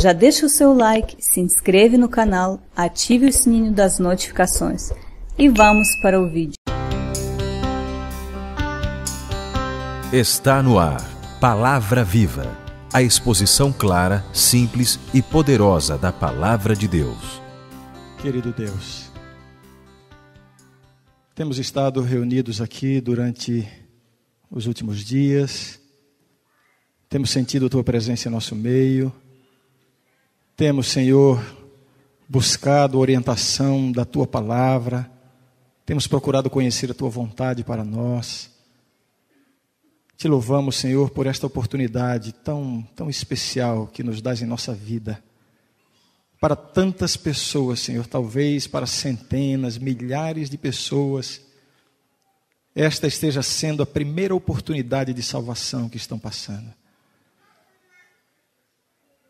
Já deixa o seu like, se inscreve no canal, ative o sininho das notificações e vamos para o vídeo. Está no ar Palavra Viva, a exposição clara, simples e poderosa da Palavra de Deus. Querido Deus, temos estado reunidos aqui durante os últimos dias, temos sentido a tua presença em nosso meio temos, Senhor, buscado orientação da tua palavra, temos procurado conhecer a tua vontade para nós. Te louvamos, Senhor, por esta oportunidade tão, tão especial que nos dás em nossa vida. Para tantas pessoas, Senhor, talvez para centenas, milhares de pessoas, esta esteja sendo a primeira oportunidade de salvação que estão passando.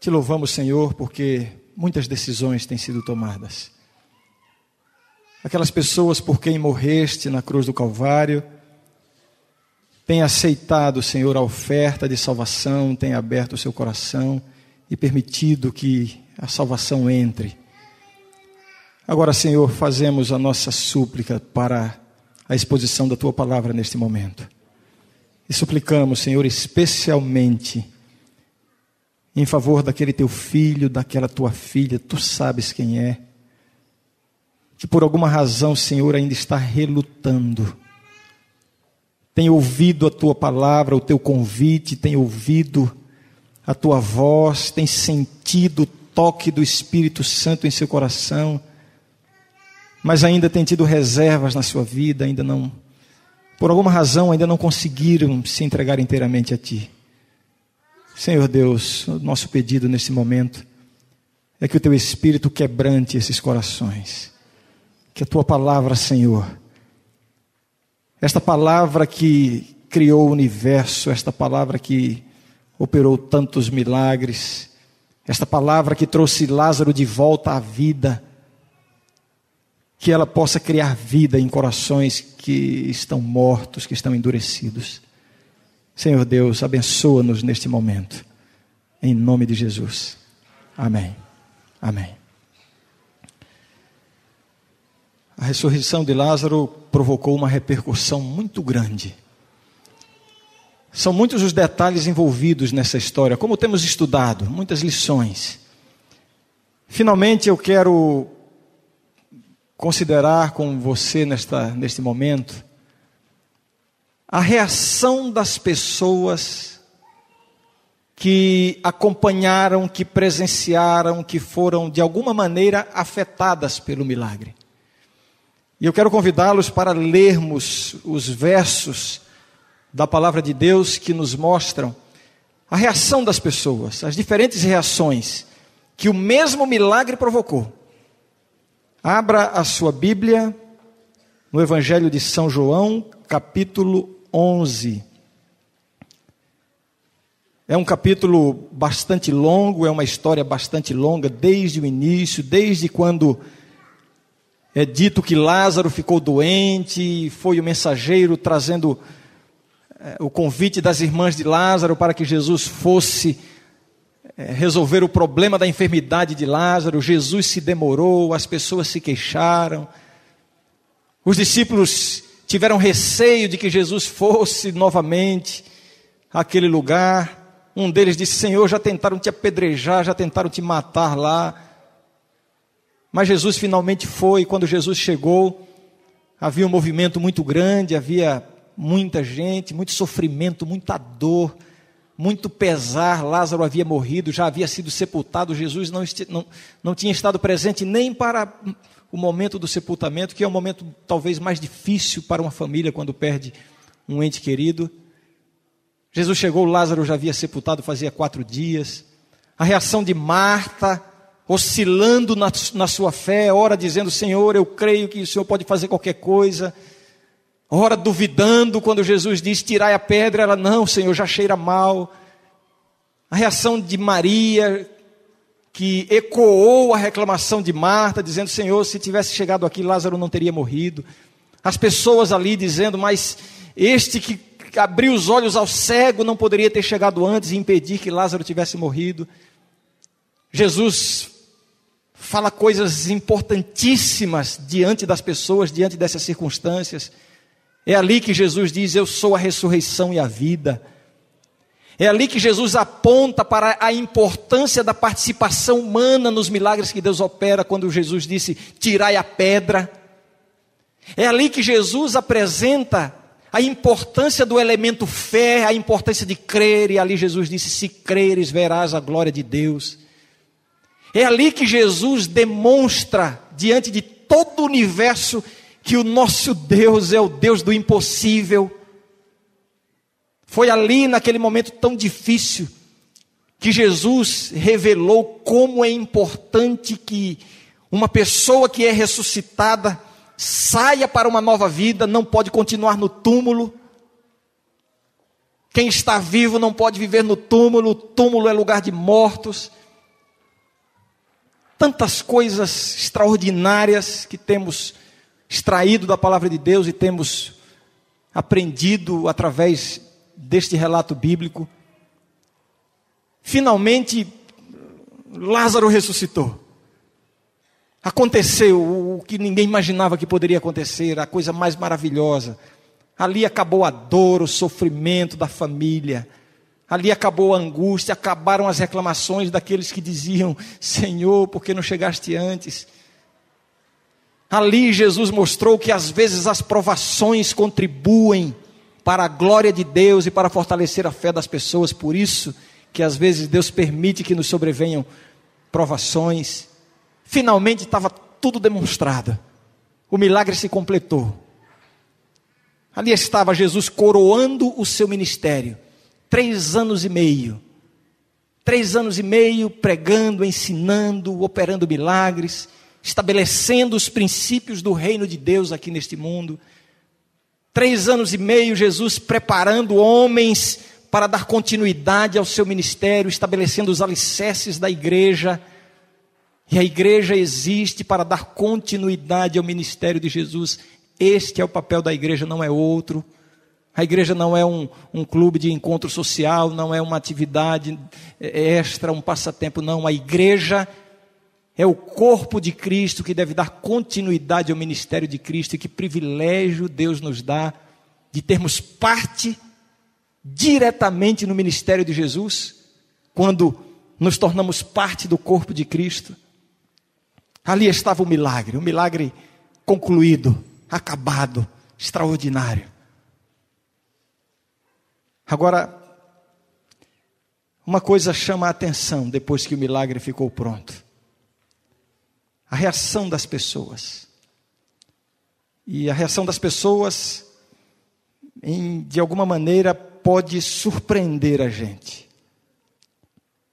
Te louvamos, Senhor, porque muitas decisões têm sido tomadas. Aquelas pessoas por quem morreste na cruz do Calvário têm aceitado, Senhor, a oferta de salvação, têm aberto o seu coração e permitido que a salvação entre. Agora, Senhor, fazemos a nossa súplica para a exposição da tua palavra neste momento. E suplicamos, Senhor, especialmente em favor daquele teu filho, daquela tua filha, tu sabes quem é, que por alguma razão, Senhor, ainda está relutando. Tem ouvido a tua palavra, o teu convite, tem ouvido a tua voz, tem sentido o toque do Espírito Santo em seu coração, mas ainda tem tido reservas na sua vida, ainda não, por alguma razão, ainda não conseguiram se entregar inteiramente a ti. Senhor Deus, nosso pedido nesse momento é que o teu espírito quebrante esses corações. Que a tua palavra, Senhor, esta palavra que criou o universo, esta palavra que operou tantos milagres, esta palavra que trouxe Lázaro de volta à vida, que ela possa criar vida em corações que estão mortos, que estão endurecidos. Senhor Deus, abençoa-nos neste momento. Em nome de Jesus. Amém. Amém. A ressurreição de Lázaro provocou uma repercussão muito grande. São muitos os detalhes envolvidos nessa história, como temos estudado, muitas lições. Finalmente, eu quero considerar com você nesta, neste momento a reação das pessoas que acompanharam, que presenciaram, que foram de alguma maneira afetadas pelo milagre. E eu quero convidá-los para lermos os versos da palavra de Deus que nos mostram a reação das pessoas, as diferentes reações que o mesmo milagre provocou. Abra a sua Bíblia no Evangelho de São João, capítulo 11. É um capítulo bastante longo, é uma história bastante longa, desde o início, desde quando é dito que Lázaro ficou doente, foi o mensageiro trazendo é, o convite das irmãs de Lázaro para que Jesus fosse é, resolver o problema da enfermidade de Lázaro. Jesus se demorou, as pessoas se queixaram, os discípulos tiveram receio de que Jesus fosse novamente àquele lugar. Um deles disse: Senhor, já tentaram te apedrejar, já tentaram te matar lá. Mas Jesus finalmente foi. Quando Jesus chegou, havia um movimento muito grande, havia muita gente, muito sofrimento, muita dor, muito pesar. Lázaro havia morrido, já havia sido sepultado. Jesus não, não, não tinha estado presente nem para o momento do sepultamento, que é o momento talvez mais difícil para uma família quando perde um ente querido. Jesus chegou, Lázaro já havia sepultado fazia quatro dias. A reação de Marta, oscilando na, na sua fé, ora dizendo: Senhor, eu creio que o Senhor pode fazer qualquer coisa. Ora duvidando quando Jesus diz: Tirai a pedra. Ela: Não, Senhor, já cheira mal. A reação de Maria, que ecoou a reclamação de Marta, dizendo: Senhor, se tivesse chegado aqui, Lázaro não teria morrido. As pessoas ali dizendo: Mas este que abriu os olhos ao cego não poderia ter chegado antes e impedir que Lázaro tivesse morrido. Jesus fala coisas importantíssimas diante das pessoas, diante dessas circunstâncias. É ali que Jesus diz: Eu sou a ressurreição e a vida. É ali que Jesus aponta para a importância da participação humana nos milagres que Deus opera, quando Jesus disse: Tirai a pedra. É ali que Jesus apresenta a importância do elemento fé, a importância de crer, e ali Jesus disse: Se creres, verás a glória de Deus. É ali que Jesus demonstra, diante de todo o universo, que o nosso Deus é o Deus do impossível foi ali, naquele momento tão difícil, que Jesus revelou como é importante que uma pessoa que é ressuscitada saia para uma nova vida, não pode continuar no túmulo. Quem está vivo não pode viver no túmulo, o túmulo é lugar de mortos. Tantas coisas extraordinárias que temos extraído da palavra de Deus e temos aprendido através deste relato bíblico. Finalmente, Lázaro ressuscitou. Aconteceu o que ninguém imaginava que poderia acontecer, a coisa mais maravilhosa. Ali acabou a dor, o sofrimento da família. Ali acabou a angústia, acabaram as reclamações daqueles que diziam: Senhor, por que não chegaste antes? Ali Jesus mostrou que às vezes as provações contribuem para a glória de Deus e para fortalecer a fé das pessoas. Por isso que às vezes Deus permite que nos sobrevenham provações. Finalmente estava tudo demonstrado. O milagre se completou. Ali estava Jesus coroando o seu ministério. Três anos e meio. Três anos e meio pregando, ensinando, operando milagres, estabelecendo os princípios do reino de Deus aqui neste mundo. Três anos e meio, Jesus preparando homens para dar continuidade ao seu ministério, estabelecendo os alicerces da igreja. E a igreja existe para dar continuidade ao ministério de Jesus. Este é o papel da igreja, não é outro. A igreja não é um, um clube de encontro social, não é uma atividade é, extra, um passatempo, não. A igreja é é o corpo de Cristo que deve dar continuidade ao ministério de Cristo e que privilégio Deus nos dá de termos parte diretamente no ministério de Jesus, quando nos tornamos parte do corpo de Cristo. Ali estava o milagre, o milagre concluído, acabado, extraordinário. Agora, uma coisa chama a atenção depois que o milagre ficou pronto a reação das pessoas. E a reação das pessoas, em, de alguma maneira, pode surpreender a gente.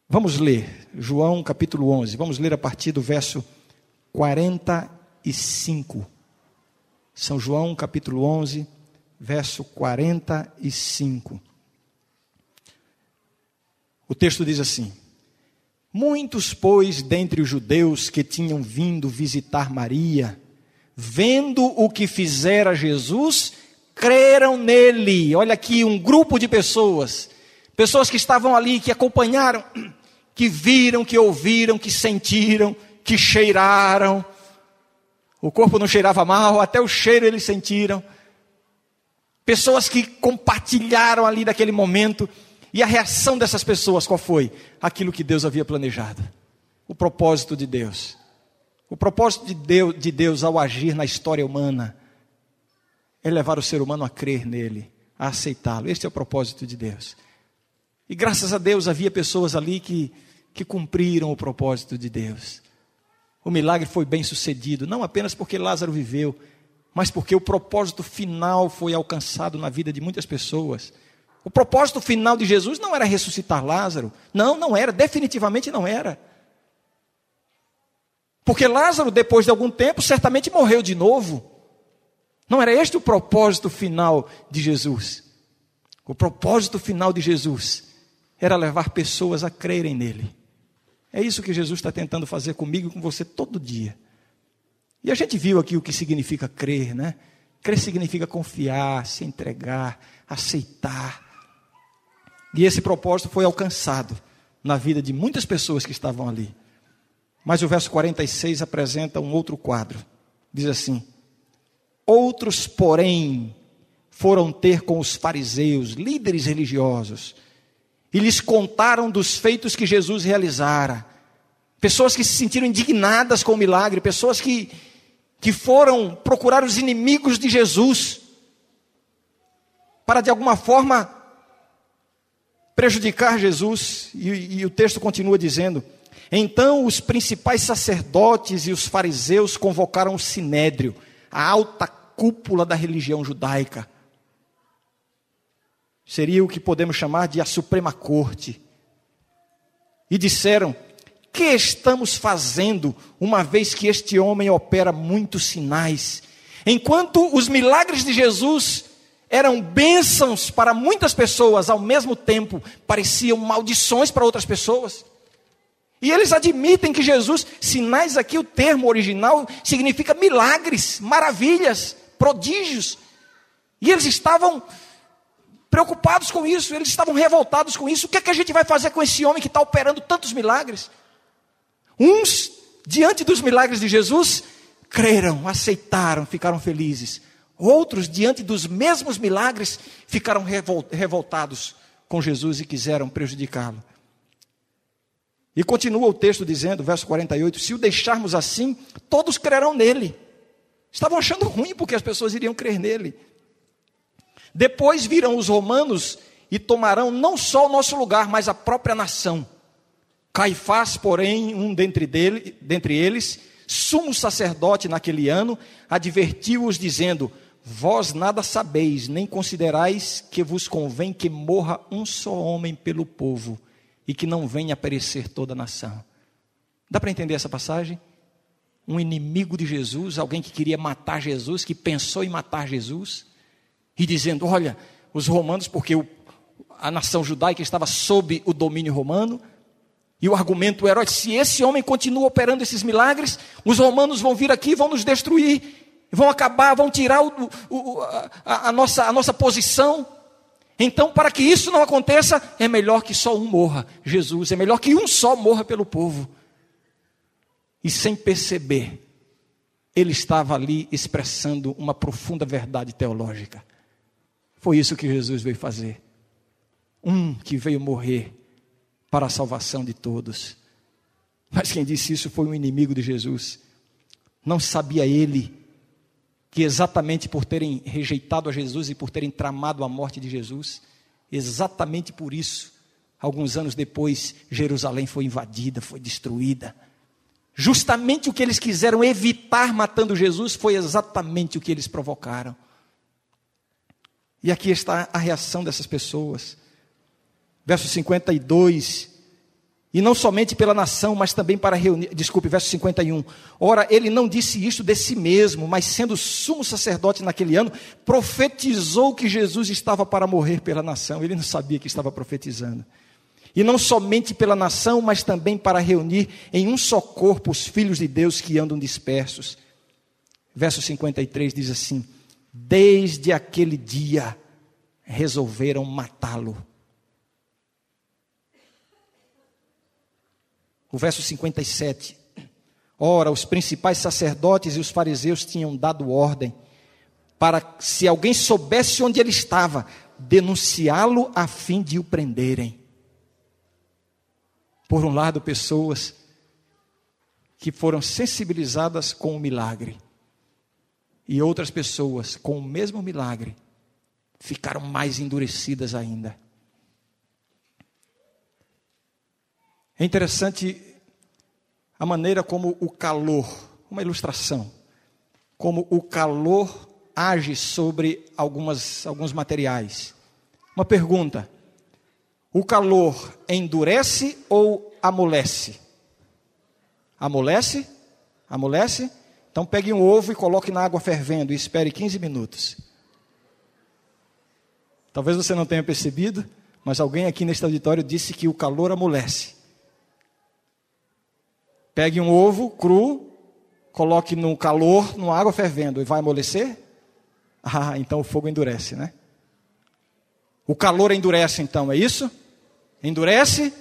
Vamos ler João capítulo 11, vamos ler a partir do verso 45. São João capítulo 11, verso 45. O texto diz assim: Muitos, pois, dentre os judeus que tinham vindo visitar Maria, vendo o que fizera Jesus, creram nele. Olha aqui um grupo de pessoas, pessoas que estavam ali, que acompanharam, que viram, que ouviram, que sentiram, que cheiraram. O corpo não cheirava mal, até o cheiro eles sentiram. Pessoas que compartilharam ali daquele momento e a reação dessas pessoas qual foi? Aquilo que Deus havia planejado. O propósito de Deus. O propósito de Deus, de Deus ao agir na história humana é levar o ser humano a crer nele, a aceitá-lo. Este é o propósito de Deus. E graças a Deus havia pessoas ali que, que cumpriram o propósito de Deus. O milagre foi bem sucedido, não apenas porque Lázaro viveu, mas porque o propósito final foi alcançado na vida de muitas pessoas. O propósito final de Jesus não era ressuscitar Lázaro. Não, não era, definitivamente não era. Porque Lázaro, depois de algum tempo, certamente morreu de novo. Não era este o propósito final de Jesus. O propósito final de Jesus era levar pessoas a crerem nele. É isso que Jesus está tentando fazer comigo e com você todo dia. E a gente viu aqui o que significa crer, né? Crer significa confiar, se entregar, aceitar, e esse propósito foi alcançado na vida de muitas pessoas que estavam ali. Mas o verso 46 apresenta um outro quadro. Diz assim: Outros, porém, foram ter com os fariseus, líderes religiosos, e lhes contaram dos feitos que Jesus realizara. Pessoas que se sentiram indignadas com o milagre, pessoas que, que foram procurar os inimigos de Jesus, para de alguma forma prejudicar Jesus, e, e o texto continua dizendo: Então os principais sacerdotes e os fariseus convocaram o sinédrio, a alta cúpula da religião judaica. Seria o que podemos chamar de a Suprema Corte. E disseram: que estamos fazendo, uma vez que este homem opera muitos sinais? Enquanto os milagres de Jesus eram bênçãos para muitas pessoas, ao mesmo tempo pareciam maldições para outras pessoas. E eles admitem que Jesus, sinais aqui, o termo original, significa milagres, maravilhas, prodígios. E eles estavam preocupados com isso, eles estavam revoltados com isso. O que é que a gente vai fazer com esse homem que está operando tantos milagres? Uns, diante dos milagres de Jesus, creram, aceitaram, ficaram felizes. Outros, diante dos mesmos milagres, ficaram revoltados com Jesus e quiseram prejudicá-lo. E continua o texto dizendo, verso 48, se o deixarmos assim, todos crerão nele. Estavam achando ruim porque as pessoas iriam crer nele. Depois virão os romanos e tomarão não só o nosso lugar, mas a própria nação. Caifás, porém, um dentre, dele, dentre eles, sumo sacerdote naquele ano, advertiu-os, dizendo: Vós nada sabeis, nem considerais que vos convém que morra um só homem pelo povo e que não venha a perecer toda a nação. Dá para entender essa passagem? Um inimigo de Jesus, alguém que queria matar Jesus, que pensou em matar Jesus, e dizendo: Olha, os romanos, porque o, a nação judaica estava sob o domínio romano, e o argumento era: se esse homem continua operando esses milagres, os romanos vão vir aqui e vão nos destruir vão acabar, vão tirar o, o, a, a, nossa, a nossa posição. Então, para que isso não aconteça, é melhor que só um morra, Jesus, é melhor que um só morra pelo povo. E sem perceber, ele estava ali expressando uma profunda verdade teológica. Foi isso que Jesus veio fazer. Um que veio morrer para a salvação de todos. Mas quem disse isso foi um inimigo de Jesus. Não sabia ele que exatamente por terem rejeitado a Jesus e por terem tramado a morte de Jesus, exatamente por isso, alguns anos depois, Jerusalém foi invadida, foi destruída. Justamente o que eles quiseram evitar matando Jesus foi exatamente o que eles provocaram. E aqui está a reação dessas pessoas. Verso 52 e não somente pela nação, mas também para reunir. Desculpe, verso 51. Ora, ele não disse isto de si mesmo, mas sendo sumo sacerdote naquele ano, profetizou que Jesus estava para morrer pela nação. Ele não sabia que estava profetizando. E não somente pela nação, mas também para reunir em um só corpo os filhos de Deus que andam dispersos. Verso 53 diz assim: Desde aquele dia resolveram matá-lo O verso 57. Ora, os principais sacerdotes e os fariseus tinham dado ordem para, se alguém soubesse onde ele estava, denunciá-lo a fim de o prenderem. Por um lado, pessoas que foram sensibilizadas com o milagre, e outras pessoas com o mesmo milagre ficaram mais endurecidas ainda. É interessante a maneira como o calor, uma ilustração, como o calor age sobre algumas, alguns materiais. Uma pergunta: o calor endurece ou amolece? Amolece? Amolece? Então pegue um ovo e coloque na água fervendo e espere 15 minutos. Talvez você não tenha percebido, mas alguém aqui neste auditório disse que o calor amolece. Pegue um ovo cru, coloque no calor, no água fervendo, e vai amolecer? Ah, então o fogo endurece, né? O calor endurece, então, é isso? Endurece?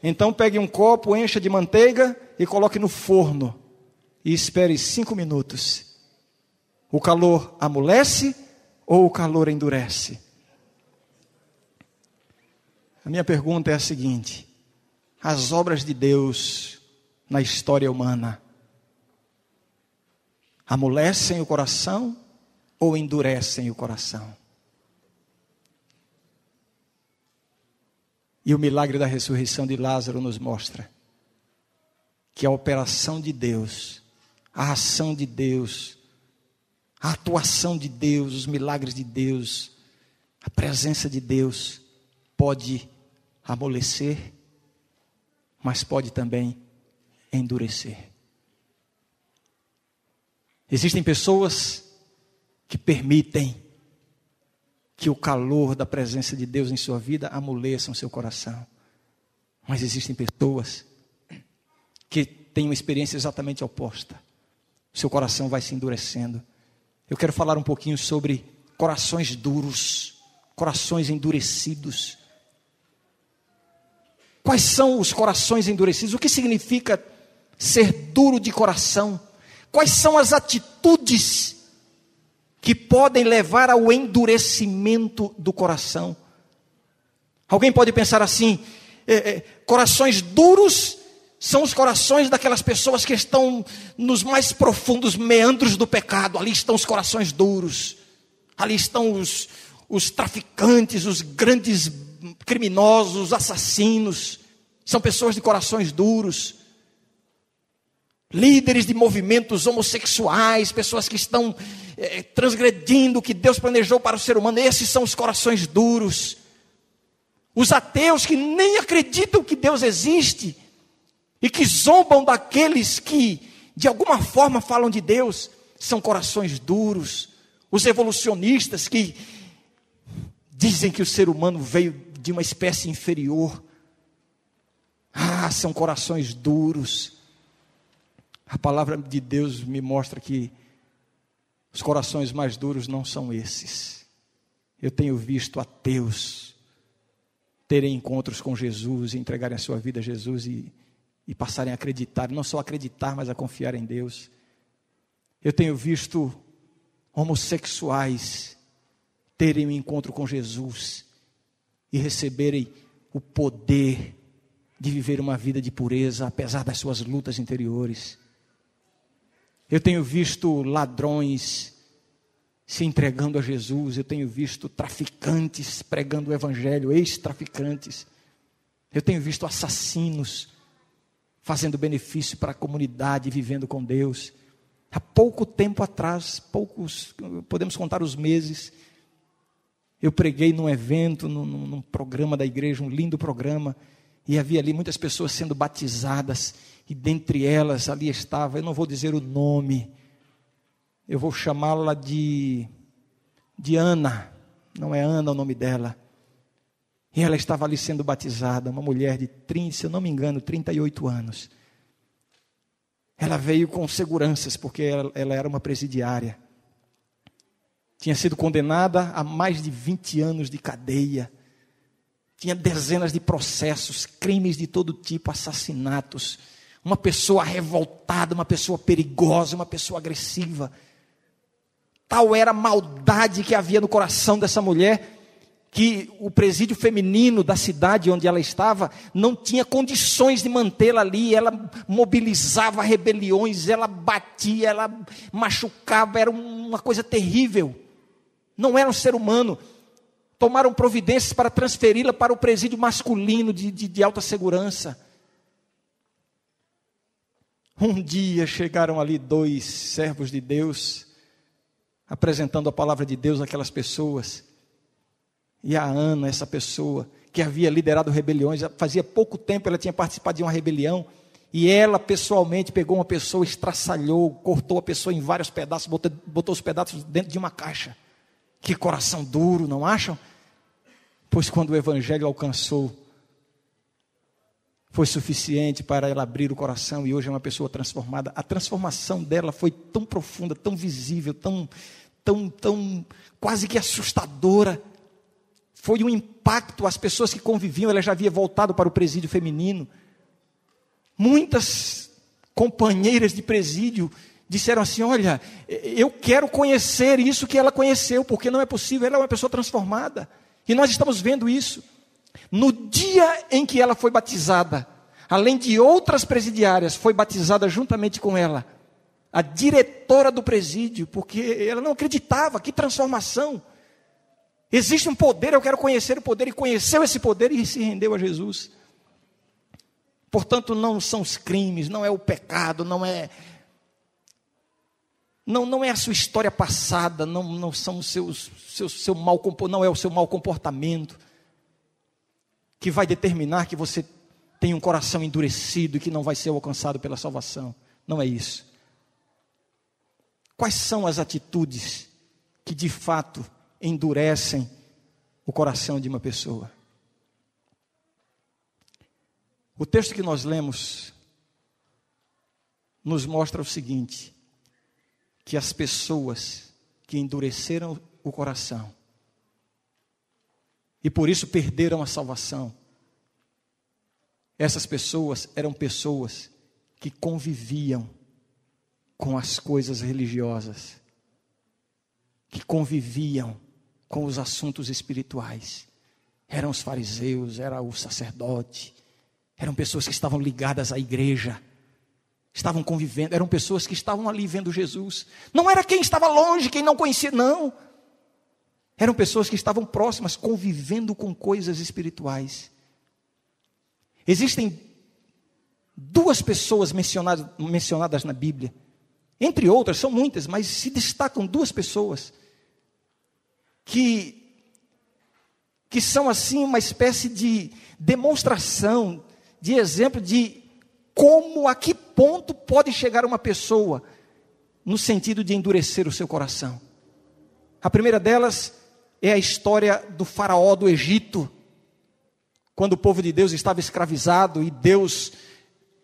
Então pegue um copo, encha de manteiga e coloque no forno. E espere cinco minutos. O calor amolece ou o calor endurece? A minha pergunta é a seguinte: as obras de Deus na história humana. Amolecem o coração ou endurecem o coração. E o milagre da ressurreição de Lázaro nos mostra que a operação de Deus, a ação de Deus, a atuação de Deus, os milagres de Deus, a presença de Deus pode amolecer, mas pode também endurecer. Existem pessoas que permitem que o calor da presença de Deus em sua vida amoleça o seu coração. Mas existem pessoas que têm uma experiência exatamente oposta. O seu coração vai se endurecendo. Eu quero falar um pouquinho sobre corações duros, corações endurecidos. Quais são os corações endurecidos? O que significa ser duro de coração? Quais são as atitudes que podem levar ao endurecimento do coração? Alguém pode pensar assim: é, é, corações duros são os corações daquelas pessoas que estão nos mais profundos meandros do pecado. Ali estão os corações duros, ali estão os, os traficantes, os grandes criminosos, assassinos. São pessoas de corações duros líderes de movimentos homossexuais, pessoas que estão é, transgredindo o que Deus planejou para o ser humano, esses são os corações duros. Os ateus que nem acreditam que Deus existe e que zombam daqueles que de alguma forma falam de Deus, são corações duros. Os evolucionistas que dizem que o ser humano veio de uma espécie inferior, ah, são corações duros. A palavra de Deus me mostra que os corações mais duros não são esses. Eu tenho visto ateus terem encontros com Jesus, entregarem a sua vida a Jesus e, e passarem a acreditar, não só acreditar, mas a confiar em Deus. Eu tenho visto homossexuais terem um encontro com Jesus e receberem o poder de viver uma vida de pureza, apesar das suas lutas interiores. Eu tenho visto ladrões se entregando a Jesus, eu tenho visto traficantes pregando o Evangelho, ex-traficantes, eu tenho visto assassinos fazendo benefício para a comunidade, vivendo com Deus. Há pouco tempo atrás, poucos, podemos contar os meses, eu preguei num evento, num, num programa da igreja, um lindo programa, e havia ali muitas pessoas sendo batizadas e dentre elas ali estava, eu não vou dizer o nome, eu vou chamá-la de, de Ana, não é Ana o nome dela. E ela estava ali sendo batizada, uma mulher de 30, se eu não me engano, 38 anos. Ela veio com seguranças, porque ela, ela era uma presidiária. Tinha sido condenada a mais de 20 anos de cadeia. Tinha dezenas de processos, crimes de todo tipo, assassinatos uma pessoa revoltada, uma pessoa perigosa, uma pessoa agressiva. Tal era a maldade que havia no coração dessa mulher, que o presídio feminino da cidade onde ela estava não tinha condições de mantê-la ali. Ela mobilizava rebeliões, ela batia, ela machucava, era uma coisa terrível. Não era um ser humano. Tomaram providências para transferi-la para o presídio masculino de, de, de alta segurança. Um dia chegaram ali dois servos de Deus, apresentando a palavra de Deus àquelas pessoas. E a Ana, essa pessoa que havia liderado rebeliões, fazia pouco tempo ela tinha participado de uma rebelião, e ela pessoalmente pegou uma pessoa, estraçalhou, cortou a pessoa em vários pedaços, botou, botou os pedaços dentro de uma caixa. Que coração duro, não acham? Pois quando o evangelho alcançou foi suficiente para ela abrir o coração e hoje é uma pessoa transformada. A transformação dela foi tão profunda, tão visível, tão, tão, tão quase que assustadora. Foi um impacto às pessoas que conviviam, ela já havia voltado para o presídio feminino. Muitas companheiras de presídio disseram assim: Olha, eu quero conhecer isso que ela conheceu, porque não é possível, ela é uma pessoa transformada. E nós estamos vendo isso. No dia em que ela foi batizada, além de outras presidiárias, foi batizada juntamente com ela, a diretora do presídio, porque ela não acreditava, que transformação. Existe um poder, eu quero conhecer o poder, e conheceu esse poder e se rendeu a Jesus. Portanto, não são os crimes, não é o pecado, não é não, não é a sua história passada, não, não são os seus, seu, seu mal, não é o seu mau comportamento que vai determinar que você tem um coração endurecido e que não vai ser alcançado pela salvação. Não é isso. Quais são as atitudes que de fato endurecem o coração de uma pessoa? O texto que nós lemos nos mostra o seguinte: que as pessoas que endureceram o coração e por isso perderam a salvação. Essas pessoas eram pessoas que conviviam com as coisas religiosas, que conviviam com os assuntos espirituais. Eram os fariseus, era o sacerdote, eram pessoas que estavam ligadas à igreja, estavam convivendo, eram pessoas que estavam ali vendo Jesus. Não era quem estava longe, quem não conhecia, não. Eram pessoas que estavam próximas, convivendo com coisas espirituais. Existem duas pessoas mencionadas, mencionadas na Bíblia. Entre outras, são muitas, mas se destacam duas pessoas que que são assim uma espécie de demonstração, de exemplo de como a que ponto pode chegar uma pessoa no sentido de endurecer o seu coração. A primeira delas é a história do faraó do Egito, quando o povo de Deus estava escravizado e Deus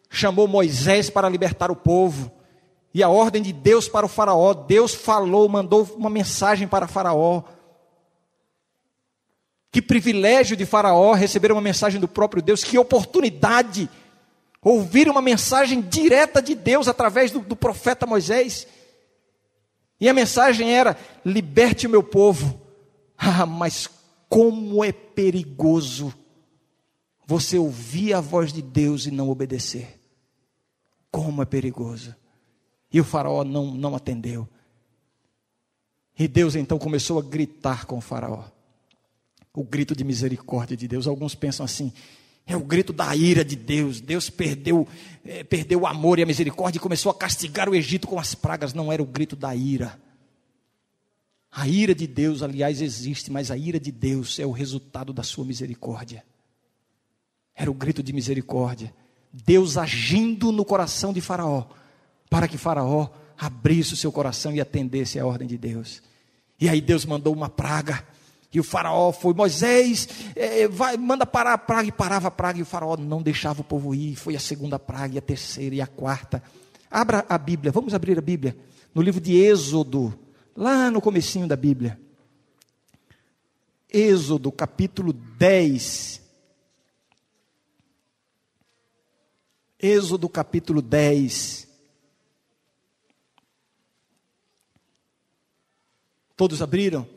chamou Moisés para libertar o povo. E a ordem de Deus para o faraó, Deus falou, mandou uma mensagem para faraó. Que privilégio de faraó receber uma mensagem do próprio Deus, que oportunidade ouvir uma mensagem direta de Deus através do, do profeta Moisés. E a mensagem era: liberte o meu povo ah, mas como é perigoso você ouvir a voz de Deus e não obedecer. Como é perigoso. E o faraó não, não atendeu. E Deus então começou a gritar com o faraó. O grito de misericórdia de Deus. Alguns pensam assim: é o grito da ira de Deus. Deus perdeu, é, perdeu o amor e a misericórdia e começou a castigar o Egito com as pragas. Não era o grito da ira. A ira de Deus, aliás, existe, mas a ira de Deus é o resultado da sua misericórdia. Era o grito de misericórdia. Deus agindo no coração de Faraó, para que Faraó abrisse o seu coração e atendesse à ordem de Deus. E aí Deus mandou uma praga. E o faraó foi, Moisés, é, vai, manda parar a praga, e parava a praga, e o faraó não deixava o povo ir, foi a segunda praga, e a terceira, e a quarta. Abra a Bíblia, vamos abrir a Bíblia, no livro de Êxodo, lá no comecinho da Bíblia. Êxodo capítulo 10. Êxodo capítulo 10. Todos abriram?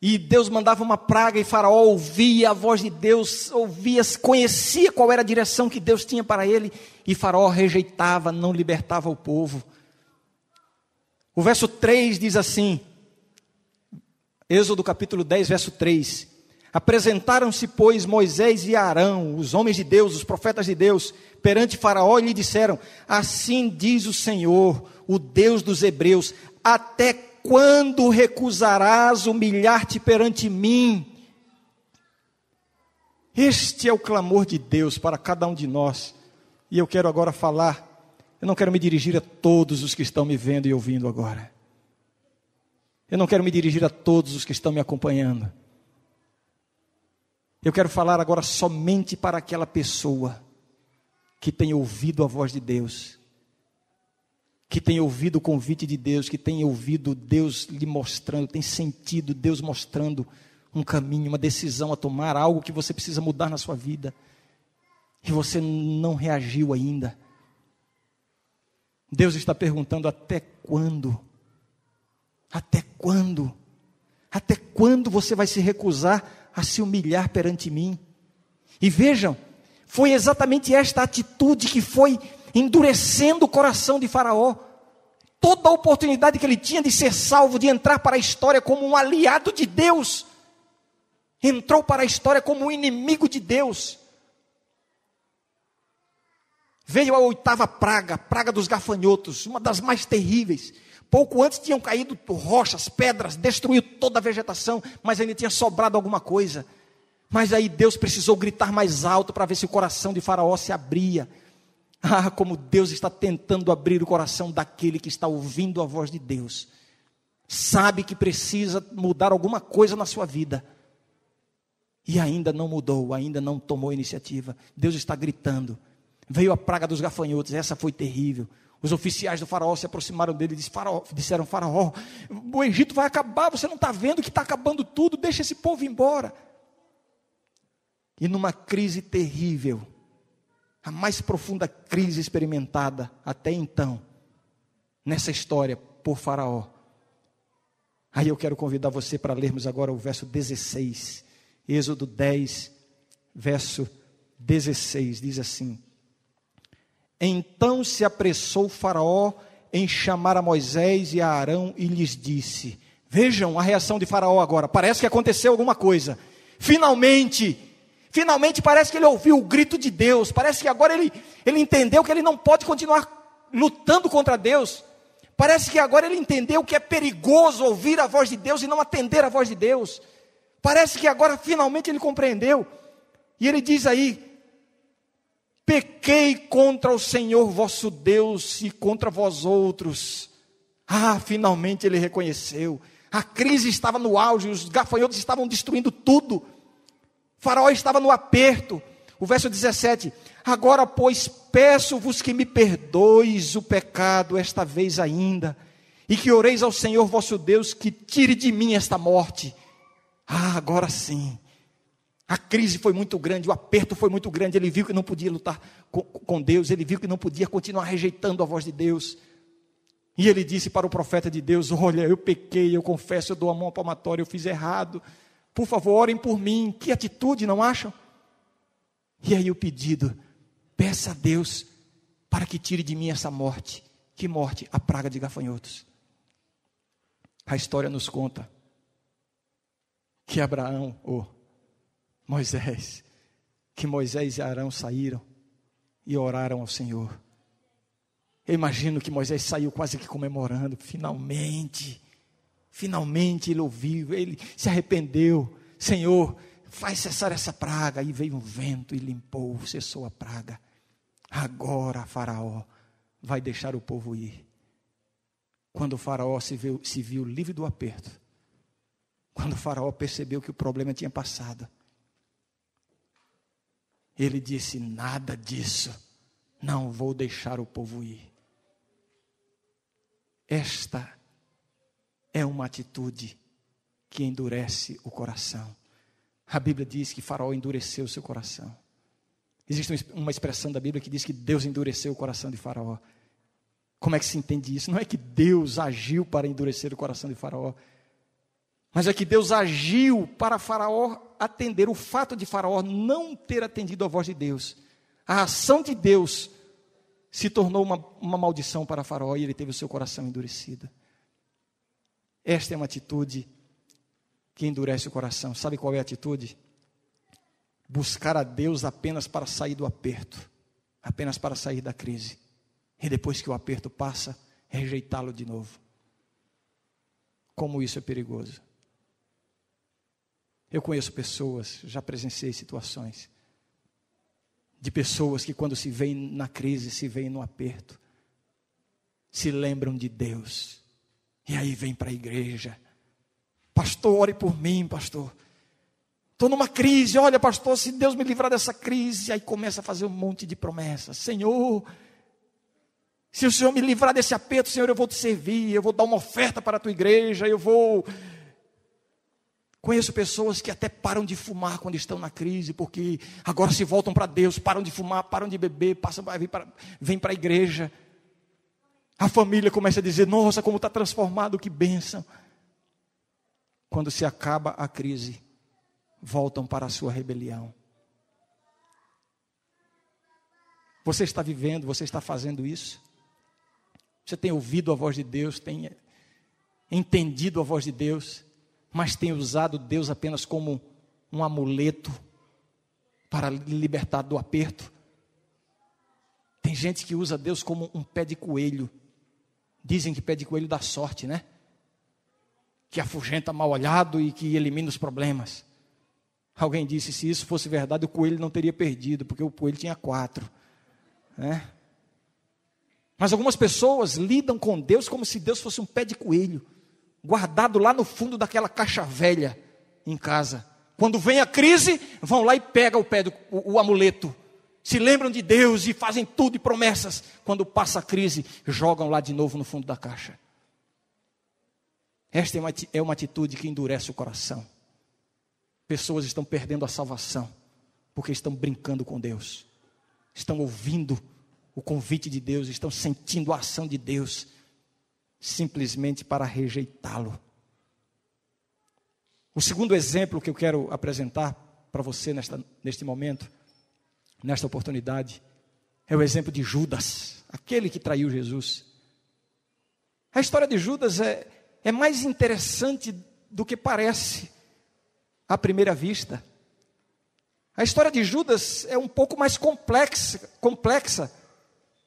E Deus mandava uma praga e Faraó ouvia a voz de Deus, ouvia, conhecia qual era a direção que Deus tinha para ele, e Faraó rejeitava, não libertava o povo. O verso 3 diz assim, Êxodo capítulo 10, verso 3: Apresentaram-se, pois, Moisés e Arão, os homens de Deus, os profetas de Deus, perante Faraó e lhe disseram: Assim diz o Senhor, o Deus dos Hebreus, até quando recusarás humilhar-te perante mim? Este é o clamor de Deus para cada um de nós. E eu quero agora falar eu não quero me dirigir a todos os que estão me vendo e ouvindo agora. Eu não quero me dirigir a todos os que estão me acompanhando. Eu quero falar agora somente para aquela pessoa que tem ouvido a voz de Deus, que tem ouvido o convite de Deus, que tem ouvido Deus lhe mostrando, tem sentido Deus mostrando um caminho, uma decisão a tomar, algo que você precisa mudar na sua vida. E você não reagiu ainda. Deus está perguntando: até quando? Até quando? Até quando você vai se recusar a se humilhar perante mim? E vejam, foi exatamente esta atitude que foi endurecendo o coração de Faraó. Toda a oportunidade que ele tinha de ser salvo, de entrar para a história como um aliado de Deus, entrou para a história como um inimigo de Deus. Veio a oitava praga, praga dos gafanhotos, uma das mais terríveis. Pouco antes tinham caído rochas, pedras, destruiu toda a vegetação, mas ainda tinha sobrado alguma coisa. Mas aí Deus precisou gritar mais alto para ver se o coração de Faraó se abria. Ah, como Deus está tentando abrir o coração daquele que está ouvindo a voz de Deus. Sabe que precisa mudar alguma coisa na sua vida. E ainda não mudou, ainda não tomou iniciativa. Deus está gritando. Veio a praga dos gafanhotos, essa foi terrível. Os oficiais do faraó se aproximaram dele e faraó, disseram: Faraó, o Egito vai acabar, você não está vendo que está acabando tudo, deixa esse povo embora. E numa crise terrível, a mais profunda crise experimentada até então, nessa história por Faraó. Aí eu quero convidar você para lermos agora o verso 16, Êxodo 10, verso 16, diz assim: então se apressou Faraó em chamar a Moisés e a Arão e lhes disse: Vejam a reação de Faraó agora, parece que aconteceu alguma coisa. Finalmente, finalmente parece que ele ouviu o grito de Deus, parece que agora ele, ele entendeu que ele não pode continuar lutando contra Deus. Parece que agora ele entendeu que é perigoso ouvir a voz de Deus e não atender a voz de Deus. Parece que agora finalmente ele compreendeu. E ele diz aí: Pequei contra o Senhor vosso Deus e contra vós outros. Ah, finalmente ele reconheceu. A crise estava no auge, os gafanhotos estavam destruindo tudo. O faraó estava no aperto. O verso 17: Agora, pois, peço-vos que me perdoeis o pecado esta vez ainda, e que oreis ao Senhor vosso Deus que tire de mim esta morte. Ah, agora sim. A crise foi muito grande, o aperto foi muito grande. Ele viu que não podia lutar com Deus, ele viu que não podia continuar rejeitando a voz de Deus. E ele disse para o profeta de Deus: Olha, eu pequei, eu confesso, eu dou a mão palmatório, eu fiz errado. Por favor, orem por mim. Que atitude, não acham? E aí o pedido: peça a Deus para que tire de mim essa morte. Que morte? A praga de gafanhotos. A história nos conta que Abraão, ou Moisés, que Moisés e Arão saíram e oraram ao Senhor. Eu imagino que Moisés saiu quase que comemorando, finalmente, finalmente ele ouviu, ele se arrependeu. Senhor, faz cessar essa praga. E veio um vento e limpou, cessou a praga. Agora Faraó vai deixar o povo ir. Quando o Faraó se viu, se viu livre do aperto, quando o Faraó percebeu que o problema tinha passado, ele disse: Nada disso, não vou deixar o povo ir. Esta é uma atitude que endurece o coração. A Bíblia diz que Faraó endureceu o seu coração. Existe uma expressão da Bíblia que diz que Deus endureceu o coração de Faraó. Como é que se entende isso? Não é que Deus agiu para endurecer o coração de Faraó, mas é que Deus agiu para Faraó atender. O fato de Faraó não ter atendido a voz de Deus, a ação de Deus, se tornou uma, uma maldição para Faraó e ele teve o seu coração endurecido. Esta é uma atitude que endurece o coração. Sabe qual é a atitude? Buscar a Deus apenas para sair do aperto, apenas para sair da crise. E depois que o aperto passa, rejeitá-lo de novo. Como isso é perigoso. Eu conheço pessoas, já presenciei situações de pessoas que, quando se veem na crise, se veem no aperto, se lembram de Deus. E aí vem para a igreja. Pastor, ore por mim, pastor. Estou numa crise, olha, pastor, se Deus me livrar dessa crise, aí começa a fazer um monte de promessas. Senhor, se o Senhor me livrar desse aperto, Senhor, eu vou te servir, eu vou dar uma oferta para a tua igreja, eu vou Conheço pessoas que até param de fumar quando estão na crise, porque agora se voltam para Deus, param de fumar, param de beber, passam, vem para a igreja. A família começa a dizer: Nossa, como está transformado, que bênção. Quando se acaba a crise, voltam para a sua rebelião. Você está vivendo, você está fazendo isso? Você tem ouvido a voz de Deus, tem entendido a voz de Deus? mas tem usado Deus apenas como um amuleto para libertar do aperto. Tem gente que usa Deus como um pé de coelho. Dizem que pé de coelho dá sorte, né? Que afugenta mal olhado e que elimina os problemas. Alguém disse: se isso fosse verdade, o coelho não teria perdido, porque o coelho tinha quatro. Né? Mas algumas pessoas lidam com Deus como se Deus fosse um pé de coelho guardado lá no fundo daquela caixa velha em casa. Quando vem a crise, vão lá e pegam o, pé do, o, o amuleto. Se lembram de Deus e fazem tudo e promessas. Quando passa a crise, jogam lá de novo no fundo da caixa. Esta é uma, é uma atitude que endurece o coração. Pessoas estão perdendo a salvação porque estão brincando com Deus, estão ouvindo o convite de Deus, estão sentindo a ação de Deus, simplesmente para rejeitá-lo. O segundo exemplo que eu quero apresentar para você nesta, neste momento, nesta oportunidade, é o exemplo de Judas, aquele que traiu Jesus. A história de Judas é, é mais interessante do que parece à primeira vista. A história de Judas é um pouco mais complexa, complexa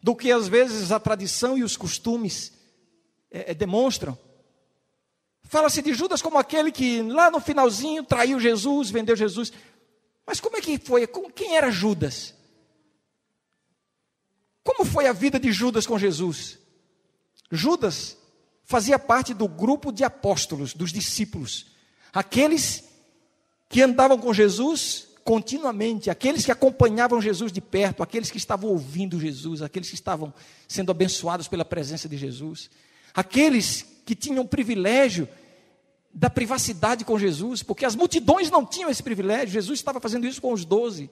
do que às vezes a tradição e os costumes é, é, demonstram. Fala-se de Judas como aquele que lá no finalzinho traiu Jesus, vendeu Jesus. Mas como é que foi? Com quem era Judas? Como foi a vida de Judas com Jesus? Judas fazia parte do grupo de apóstolos, dos discípulos, aqueles que andavam com Jesus continuamente, aqueles que acompanhavam Jesus de perto, aqueles que estavam ouvindo Jesus, aqueles que estavam sendo abençoados pela presença de Jesus. Aqueles que tinham privilégio da privacidade com Jesus, porque as multidões não tinham esse privilégio, Jesus estava fazendo isso com os doze.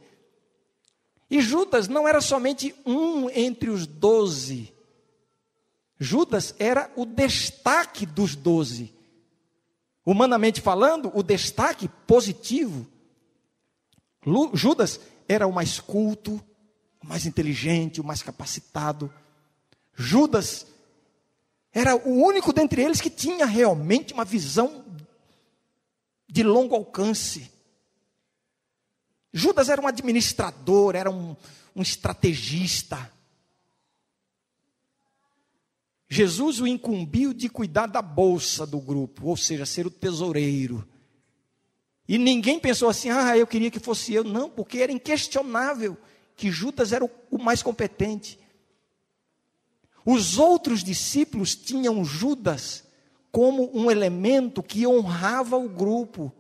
E Judas não era somente um entre os doze, Judas era o destaque dos doze. Humanamente falando, o destaque positivo. Judas era o mais culto, o mais inteligente, o mais capacitado. Judas era o único dentre eles que tinha realmente uma visão de longo alcance. Judas era um administrador, era um, um estrategista. Jesus o incumbiu de cuidar da bolsa do grupo, ou seja, ser o tesoureiro. E ninguém pensou assim, ah, eu queria que fosse eu. Não, porque era inquestionável que Judas era o, o mais competente. Os outros discípulos tinham Judas como um elemento que honrava o grupo.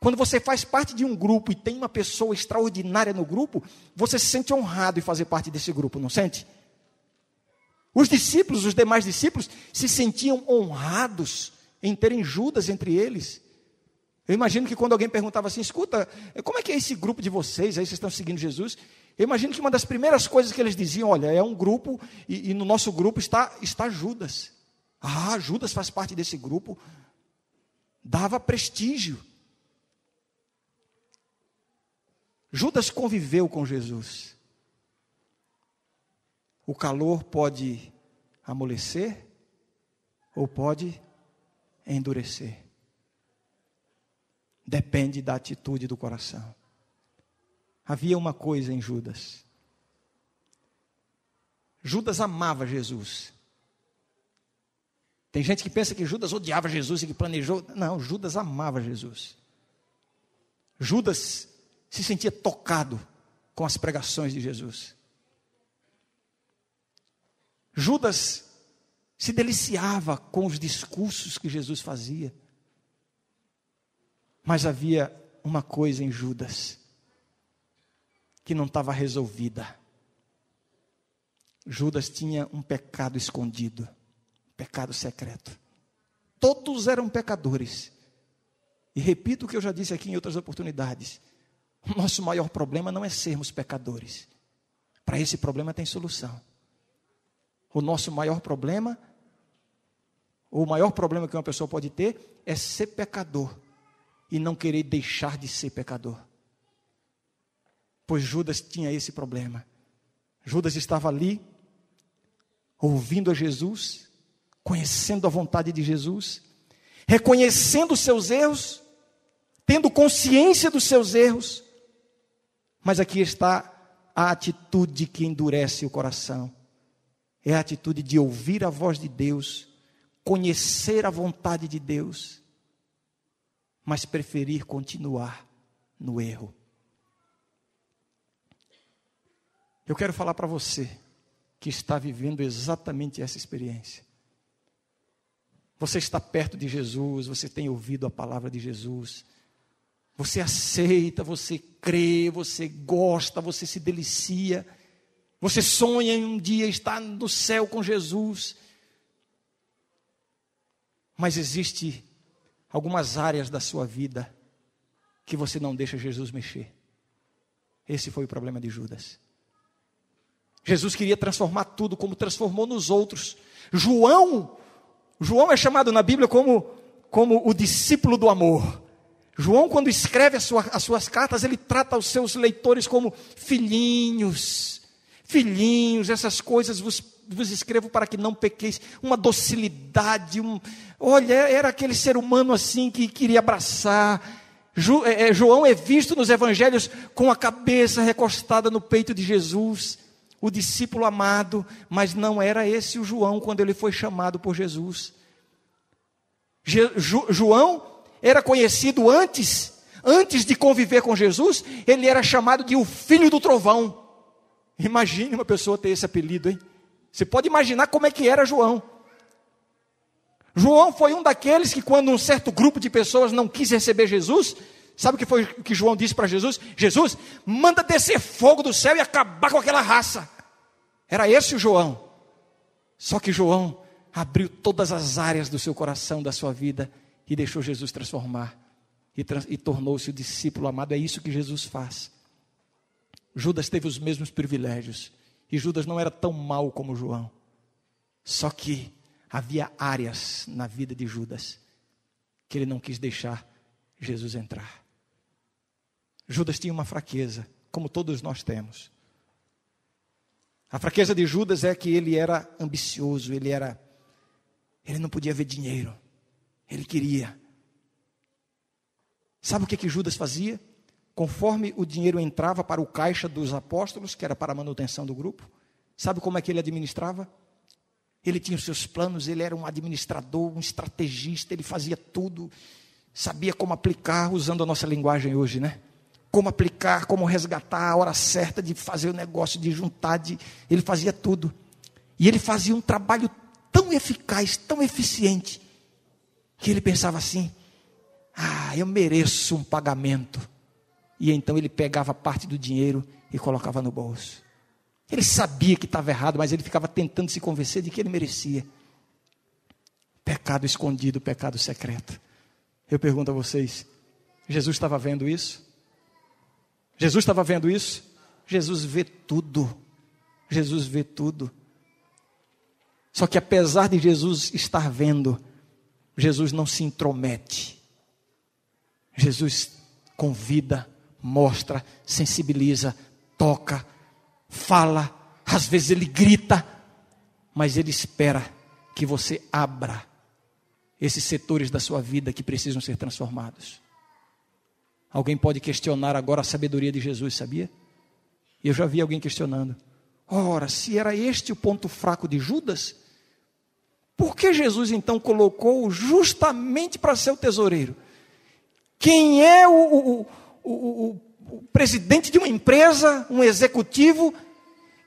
Quando você faz parte de um grupo e tem uma pessoa extraordinária no grupo, você se sente honrado em fazer parte desse grupo, não sente? Os discípulos, os demais discípulos, se sentiam honrados em terem Judas entre eles. Eu imagino que quando alguém perguntava assim: escuta, como é que é esse grupo de vocês? Aí vocês estão seguindo Jesus? Eu imagino que uma das primeiras coisas que eles diziam, olha, é um grupo, e, e no nosso grupo está, está Judas. Ah, Judas faz parte desse grupo. Dava prestígio. Judas conviveu com Jesus. O calor pode amolecer ou pode endurecer. Depende da atitude do coração. Havia uma coisa em Judas. Judas amava Jesus. Tem gente que pensa que Judas odiava Jesus e que planejou. Não, Judas amava Jesus. Judas se sentia tocado com as pregações de Jesus. Judas se deliciava com os discursos que Jesus fazia. Mas havia uma coisa em Judas que não estava resolvida. Judas tinha um pecado escondido, pecado secreto. Todos eram pecadores. E repito o que eu já disse aqui em outras oportunidades: o nosso maior problema não é sermos pecadores. Para esse problema tem solução. O nosso maior problema, ou o maior problema que uma pessoa pode ter, é ser pecador e não querer deixar de ser pecador pois Judas tinha esse problema. Judas estava ali, ouvindo a Jesus, conhecendo a vontade de Jesus, reconhecendo os seus erros, tendo consciência dos seus erros, mas aqui está a atitude que endurece o coração. É a atitude de ouvir a voz de Deus, conhecer a vontade de Deus, mas preferir continuar no erro. Eu quero falar para você que está vivendo exatamente essa experiência. Você está perto de Jesus, você tem ouvido a palavra de Jesus, você aceita, você crê, você gosta, você se delicia, você sonha em um dia estar no céu com Jesus. Mas existe algumas áreas da sua vida que você não deixa Jesus mexer. Esse foi o problema de Judas. Jesus queria transformar tudo como transformou nos outros. João, João é chamado na Bíblia como, como o discípulo do amor. João, quando escreve as suas, as suas cartas, ele trata os seus leitores como filhinhos. Filhinhos, essas coisas vos, vos escrevo para que não pequeis. Uma docilidade. Um, olha, era aquele ser humano assim que queria abraçar. É, é, João é visto nos evangelhos com a cabeça recostada no peito de Jesus o discípulo amado, mas não era esse o João quando ele foi chamado por Jesus. Je, jo, João era conhecido antes, antes de conviver com Jesus, ele era chamado de o filho do trovão. Imagine uma pessoa ter esse apelido, hein? Você pode imaginar como é que era João. João foi um daqueles que, quando um certo grupo de pessoas não quis receber Jesus, Sabe o que foi o que João disse para Jesus? Jesus, manda descer fogo do céu e acabar com aquela raça. Era esse o João. Só que João abriu todas as áreas do seu coração, da sua vida, e deixou Jesus transformar. E, trans, e tornou-se o discípulo amado. É isso que Jesus faz. Judas teve os mesmos privilégios. E Judas não era tão mal como João. Só que havia áreas na vida de Judas que ele não quis deixar Jesus entrar. Judas tinha uma fraqueza, como todos nós temos. A fraqueza de Judas é que ele era ambicioso, ele era ele não podia ver dinheiro. Ele queria. Sabe o que que Judas fazia? Conforme o dinheiro entrava para o caixa dos apóstolos, que era para a manutenção do grupo, sabe como é que ele administrava? Ele tinha os seus planos, ele era um administrador, um estrategista, ele fazia tudo, sabia como aplicar, usando a nossa linguagem hoje, né? como aplicar, como resgatar, a hora certa de fazer o negócio, de juntar, de... ele fazia tudo. E ele fazia um trabalho tão eficaz, tão eficiente, que ele pensava assim: ah, eu mereço um pagamento. E então ele pegava parte do dinheiro e colocava no bolso. Ele sabia que estava errado, mas ele ficava tentando se convencer de que ele merecia. Pecado escondido, pecado secreto. Eu pergunto a vocês: Jesus estava vendo isso? Jesus estava vendo isso? Jesus vê tudo. Jesus vê tudo. Só que apesar de Jesus estar vendo, Jesus não se intromete. Jesus convida, mostra, sensibiliza, toca, fala, às vezes ele grita, mas ele espera que você abra esses setores da sua vida que precisam ser transformados. Alguém pode questionar agora a sabedoria de Jesus, sabia? Eu já vi alguém questionando. Ora, se era este o ponto fraco de Judas, por que Jesus então colocou justamente para ser o tesoureiro? Quem é o, o, o, o, presidente de uma empresa, um executivo,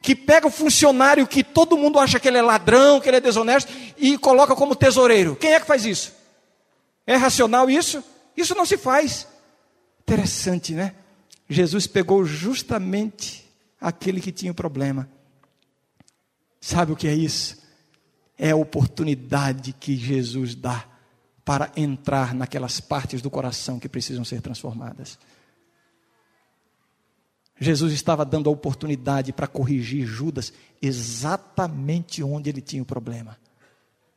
que pega o funcionário que todo mundo acha que ele é ladrão, que ele é desonesto, e coloca como tesoureiro? Quem é que faz isso? É racional isso? Isso não se faz. Interessante, né? Jesus pegou justamente aquele que tinha o problema. Sabe o que é isso? É a oportunidade que Jesus dá para entrar naquelas partes do coração que precisam ser transformadas. Jesus estava dando a oportunidade para corrigir Judas exatamente onde ele tinha o problema.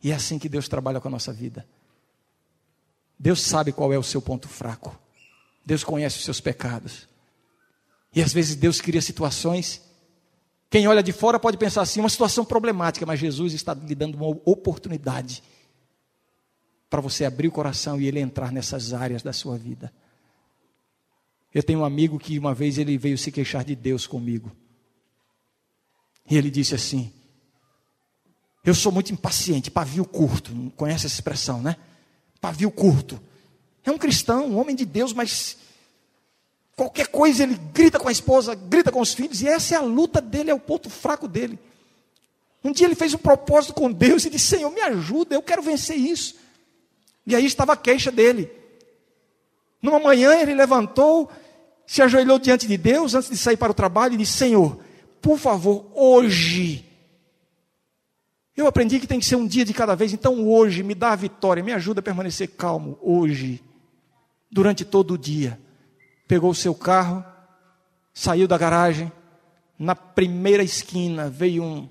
E é assim que Deus trabalha com a nossa vida. Deus sabe qual é o seu ponto fraco. Deus conhece os seus pecados. E às vezes Deus cria situações. Quem olha de fora pode pensar assim, uma situação problemática, mas Jesus está lhe dando uma oportunidade para você abrir o coração e ele entrar nessas áreas da sua vida. Eu tenho um amigo que uma vez ele veio se queixar de Deus comigo. E ele disse assim: Eu sou muito impaciente, pavio curto, conhece essa expressão, né? Pavio curto. É um cristão, um homem de Deus, mas qualquer coisa ele grita com a esposa, grita com os filhos, e essa é a luta dele, é o ponto fraco dele. Um dia ele fez um propósito com Deus e disse: Senhor, me ajuda, eu quero vencer isso. E aí estava a queixa dele. Numa manhã ele levantou, se ajoelhou diante de Deus antes de sair para o trabalho e disse: Senhor, por favor, hoje. Eu aprendi que tem que ser um dia de cada vez, então hoje me dá a vitória, me ajuda a permanecer calmo hoje durante todo o dia. Pegou o seu carro, saiu da garagem, na primeira esquina veio um,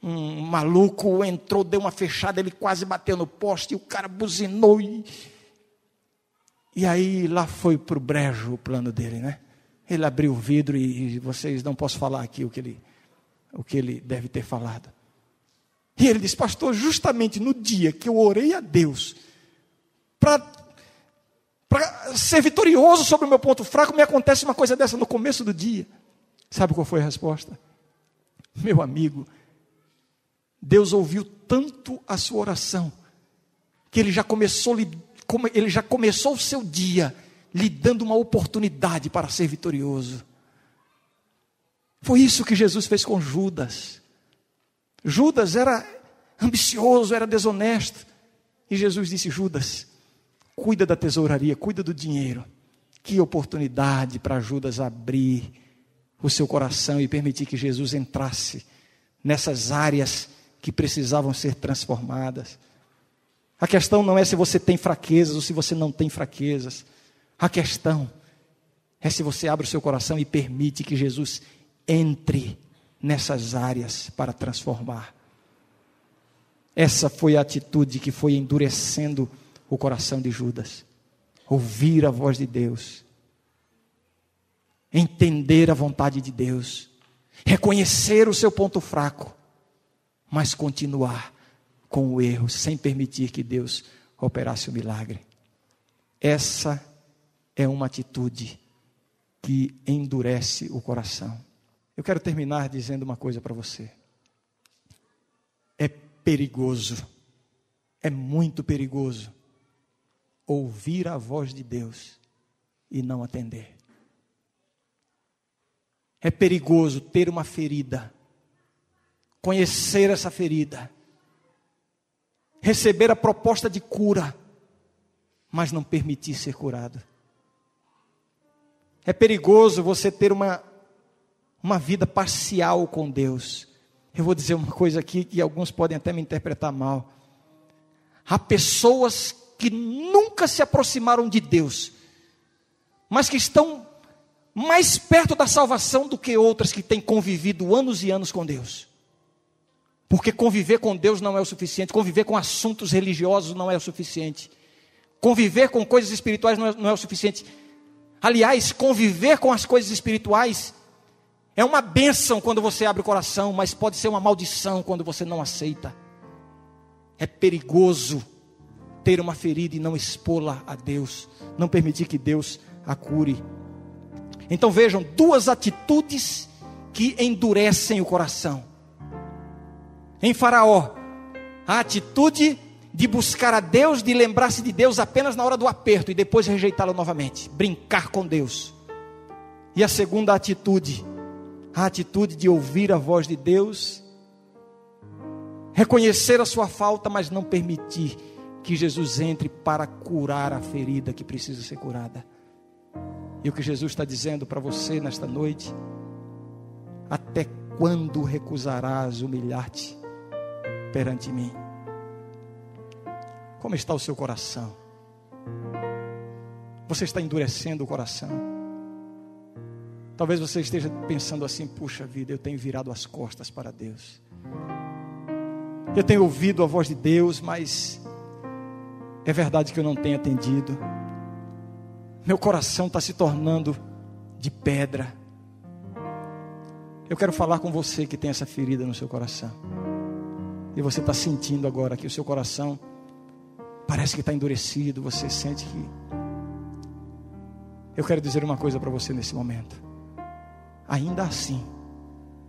um maluco, entrou, deu uma fechada, ele quase bateu no poste, e o cara buzinou. E, e aí lá foi para o brejo o plano dele, né? Ele abriu o vidro e, e vocês não posso falar aqui o que ele, o que ele deve ter falado. E ele disse, pastor, justamente no dia que eu orei a Deus para para ser vitorioso sobre o meu ponto fraco, me acontece uma coisa dessa no começo do dia. Sabe qual foi a resposta? Meu amigo, Deus ouviu tanto a sua oração que ele já começou ele já começou o seu dia lhe dando uma oportunidade para ser vitorioso. Foi isso que Jesus fez com Judas. Judas era ambicioso, era desonesto. E Jesus disse: Judas, cuida da tesouraria, cuida do dinheiro. Que oportunidade para Judas abrir o seu coração e permitir que Jesus entrasse nessas áreas que precisavam ser transformadas. A questão não é se você tem fraquezas ou se você não tem fraquezas. A questão é se você abre o seu coração e permite que Jesus entre nessas áreas para transformar. Essa foi a atitude que foi endurecendo o coração de Judas, ouvir a voz de Deus, entender a vontade de Deus, reconhecer o seu ponto fraco, mas continuar com o erro, sem permitir que Deus operasse o milagre. Essa é uma atitude que endurece o coração. Eu quero terminar dizendo uma coisa para você. É perigoso, é muito perigoso ouvir a voz de Deus e não atender. É perigoso ter uma ferida, conhecer essa ferida, receber a proposta de cura, mas não permitir ser curado. É perigoso você ter uma, uma vida parcial com Deus. Eu vou dizer uma coisa aqui que alguns podem até me interpretar mal. Há pessoas que nunca se aproximaram de Deus, mas que estão mais perto da salvação do que outras que têm convivido anos e anos com Deus. Porque conviver com Deus não é o suficiente, conviver com assuntos religiosos não é o suficiente, conviver com coisas espirituais não é, não é o suficiente. Aliás, conviver com as coisas espirituais é uma bênção quando você abre o coração, mas pode ser uma maldição quando você não aceita. É perigoso ter uma ferida e não expô-la a Deus, não permitir que Deus a cure. Então vejam, duas atitudes que endurecem o coração. Em Faraó, a atitude de buscar a Deus, de lembrar-se de Deus apenas na hora do aperto e depois rejeitá-lo novamente, brincar com Deus. E a segunda atitude, a atitude de ouvir a voz de Deus, reconhecer a sua falta, mas não permitir que Jesus entre para curar a ferida que precisa ser curada. E o que Jesus está dizendo para você nesta noite: até quando recusarás humilhar-te perante mim? Como está o seu coração? Você está endurecendo o coração. Talvez você esteja pensando assim: puxa vida, eu tenho virado as costas para Deus. Eu tenho ouvido a voz de Deus, mas é verdade que eu não tenho atendido. Meu coração está se tornando de pedra. Eu quero falar com você que tem essa ferida no seu coração. E você está sentindo agora que o seu coração parece que está endurecido. Você sente que. Eu quero dizer uma coisa para você nesse momento. Ainda assim,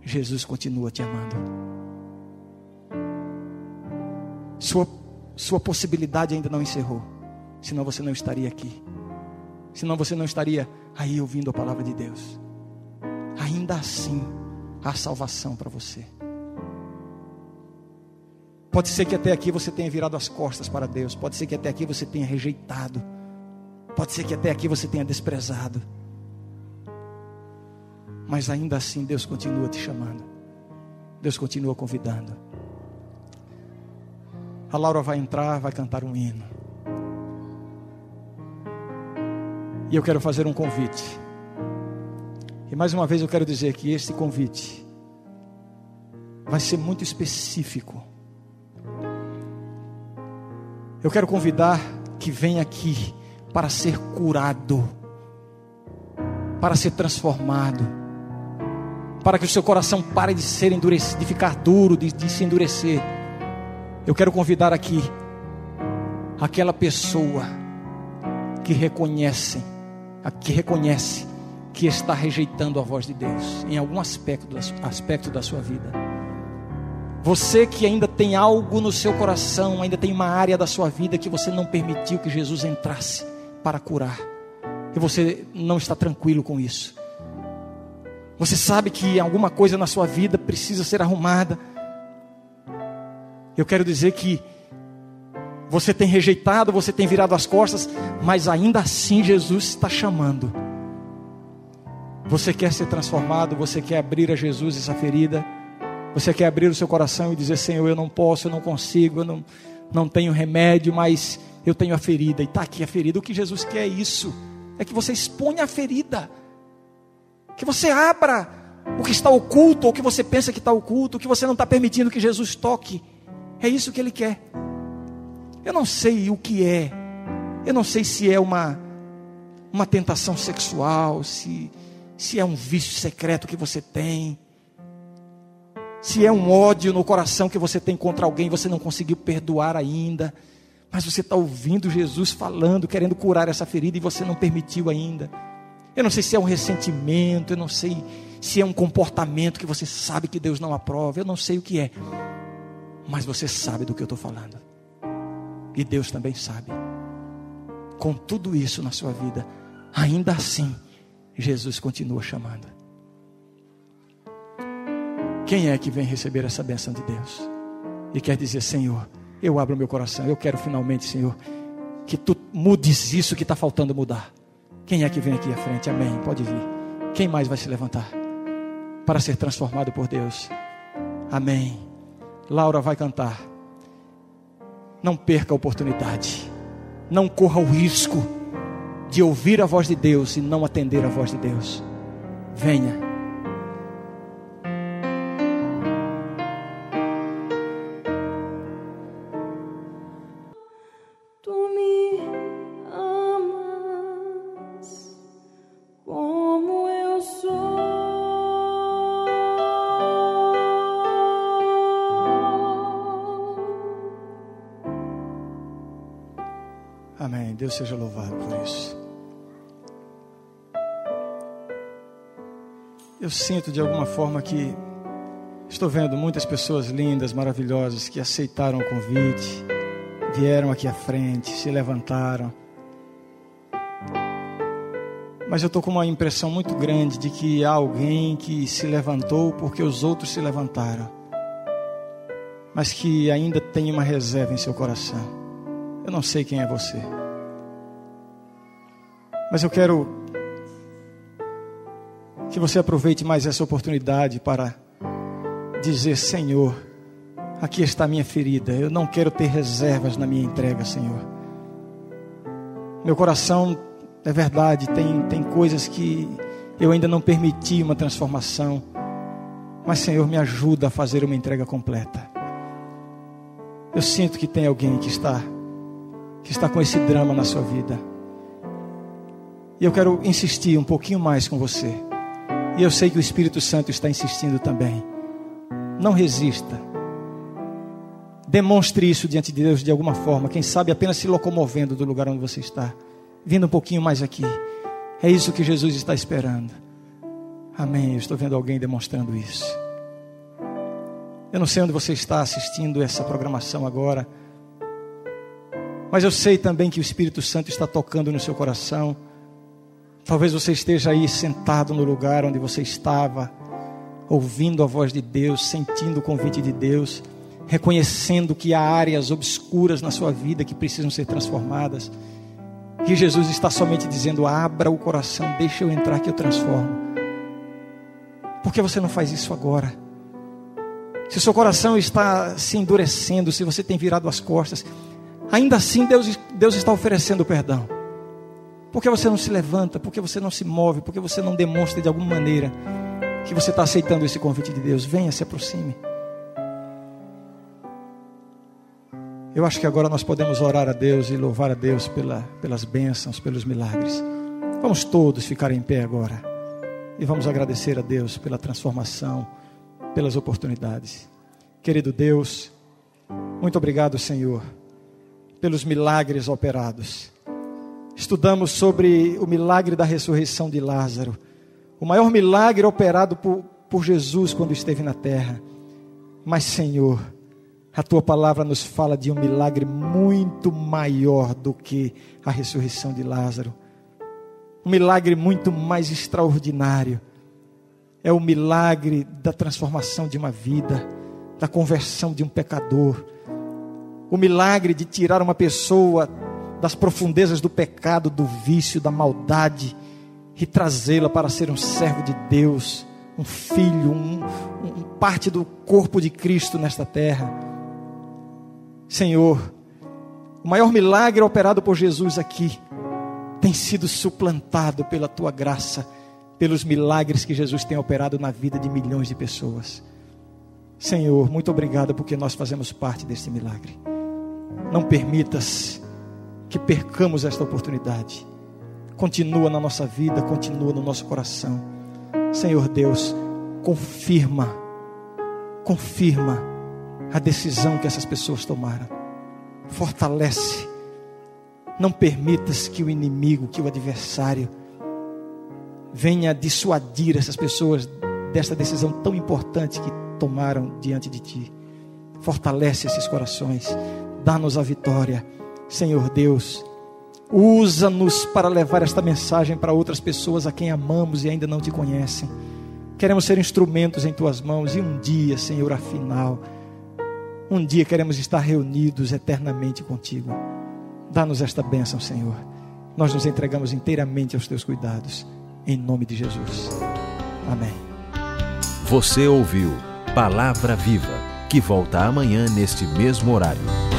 Jesus continua te amando. Sua sua possibilidade ainda não encerrou. Senão você não estaria aqui. Senão você não estaria aí ouvindo a palavra de Deus. Ainda assim, há salvação para você. Pode ser que até aqui você tenha virado as costas para Deus. Pode ser que até aqui você tenha rejeitado. Pode ser que até aqui você tenha desprezado. Mas ainda assim, Deus continua te chamando. Deus continua convidando. A Laura vai entrar, vai cantar um hino. E eu quero fazer um convite. E mais uma vez eu quero dizer que este convite vai ser muito específico. Eu quero convidar que venha aqui para ser curado, para ser transformado, para que o seu coração pare de ser endurecido, de ficar duro, de, de se endurecer eu quero convidar aqui aquela pessoa que reconhece, que reconhece que está rejeitando a voz de Deus em algum aspecto, aspecto da sua vida. Você que ainda tem algo no seu coração, ainda tem uma área da sua vida que você não permitiu que Jesus entrasse para curar. E você não está tranquilo com isso. Você sabe que alguma coisa na sua vida precisa ser arrumada eu quero dizer que você tem rejeitado, você tem virado as costas, mas ainda assim Jesus está chamando. Você quer ser transformado, você quer abrir a Jesus essa ferida, você quer abrir o seu coração e dizer: Senhor, eu não posso, eu não consigo, eu não, não tenho remédio, mas eu tenho a ferida, e está aqui a ferida. O que Jesus quer é isso, é que você exponha a ferida, que você abra o que está oculto, ou que você pensa que está oculto, o que você não está permitindo que Jesus toque. É isso que ele quer. Eu não sei o que é. Eu não sei se é uma uma tentação sexual, se se é um vício secreto que você tem, se é um ódio no coração que você tem contra alguém e você não conseguiu perdoar ainda, mas você está ouvindo Jesus falando, querendo curar essa ferida e você não permitiu ainda. Eu não sei se é um ressentimento, eu não sei se é um comportamento que você sabe que Deus não aprova, eu não sei o que é mas você sabe do que eu estou falando. E Deus também sabe. Com tudo isso na sua vida, ainda assim, Jesus continua chamando. Quem é que vem receber essa benção de Deus? E quer dizer, Senhor, eu abro meu coração, eu quero finalmente, Senhor, que tu mudes isso que está faltando mudar. Quem é que vem aqui à frente? Amém. Pode vir. Quem mais vai se levantar para ser transformado por Deus? Amém. Laura vai cantar. Não perca a oportunidade. Não corra o risco de ouvir a voz de Deus e não atender a voz de Deus. Venha Deus seja louvado por isso. Eu sinto de alguma forma que estou vendo muitas pessoas lindas, maravilhosas, que aceitaram o convite, vieram aqui à frente, se levantaram. Mas eu estou com uma impressão muito grande de que há alguém que se levantou porque os outros se levantaram, mas que ainda tem uma reserva em seu coração. Eu não sei quem é você. Mas eu quero que você aproveite mais essa oportunidade para dizer: Senhor, aqui está a minha ferida. Eu não quero ter reservas na minha entrega, Senhor. Meu coração, é verdade, tem, tem coisas que eu ainda não permiti uma transformação. Mas, Senhor, me ajuda a fazer uma entrega completa. Eu sinto que tem alguém que está que está com esse drama na sua vida. E eu quero insistir um pouquinho mais com você. E eu sei que o Espírito Santo está insistindo também. Não resista. Demonstre isso diante de Deus de alguma forma. Quem sabe apenas se locomovendo do lugar onde você está. Vindo um pouquinho mais aqui. É isso que Jesus está esperando. Amém. Eu estou vendo alguém demonstrando isso. Eu não sei onde você está assistindo essa programação agora. Mas eu sei também que o Espírito Santo está tocando no seu coração Talvez você esteja aí sentado no lugar onde você estava, ouvindo a voz de Deus, sentindo o convite de Deus, reconhecendo que há áreas obscuras na sua vida que precisam ser transformadas. Que Jesus está somente dizendo: abra o coração, deixa eu entrar que eu transformo. Por que você não faz isso agora? Se o seu coração está se endurecendo, se você tem virado as costas, ainda assim Deus, Deus está oferecendo perdão. Por que você não se levanta? Por que você não se move? Por que você não demonstra de alguma maneira que você está aceitando esse convite de Deus? Venha, se aproxime. Eu acho que agora nós podemos orar a Deus e louvar a Deus pela, pelas bênçãos, pelos milagres. Vamos todos ficar em pé agora e vamos agradecer a Deus pela transformação, pelas oportunidades. Querido Deus, muito obrigado, Senhor, pelos milagres operados estudamos sobre o milagre da ressurreição de Lázaro, o maior milagre operado por, por Jesus quando esteve na terra. Mas, Senhor, a tua palavra nos fala de um milagre muito maior do que a ressurreição de Lázaro. Um milagre muito mais extraordinário. É o milagre da transformação de uma vida, da conversão de um pecador. O milagre de tirar uma pessoa das profundezas do pecado, do vício, da maldade e trazê-la para ser um servo de Deus, um filho, um, um, parte do corpo de Cristo nesta terra. Senhor, o maior milagre operado por Jesus aqui tem sido suplantado pela tua graça, pelos milagres que Jesus tem operado na vida de milhões de pessoas. Senhor, muito obrigado porque nós fazemos parte deste milagre. Não permitas que percamos esta oportunidade. Continua na nossa vida, continua no nosso coração. Senhor Deus, confirma, confirma a decisão que essas pessoas tomaram. Fortalece. Não permitas que o inimigo, que o adversário, venha dissuadir essas pessoas desta decisão tão importante que tomaram diante de ti. Fortalece esses corações, dá-nos a vitória Senhor Deus, usa-nos para levar esta mensagem para outras pessoas a quem amamos e ainda não te conhecem. Queremos ser instrumentos em tuas mãos e um dia, Senhor, afinal, um dia queremos estar reunidos eternamente contigo. Dá-nos esta bênção, Senhor. Nós nos entregamos inteiramente aos teus cuidados. Em nome de Jesus. Amém. Você ouviu Palavra Viva, que volta amanhã neste mesmo horário.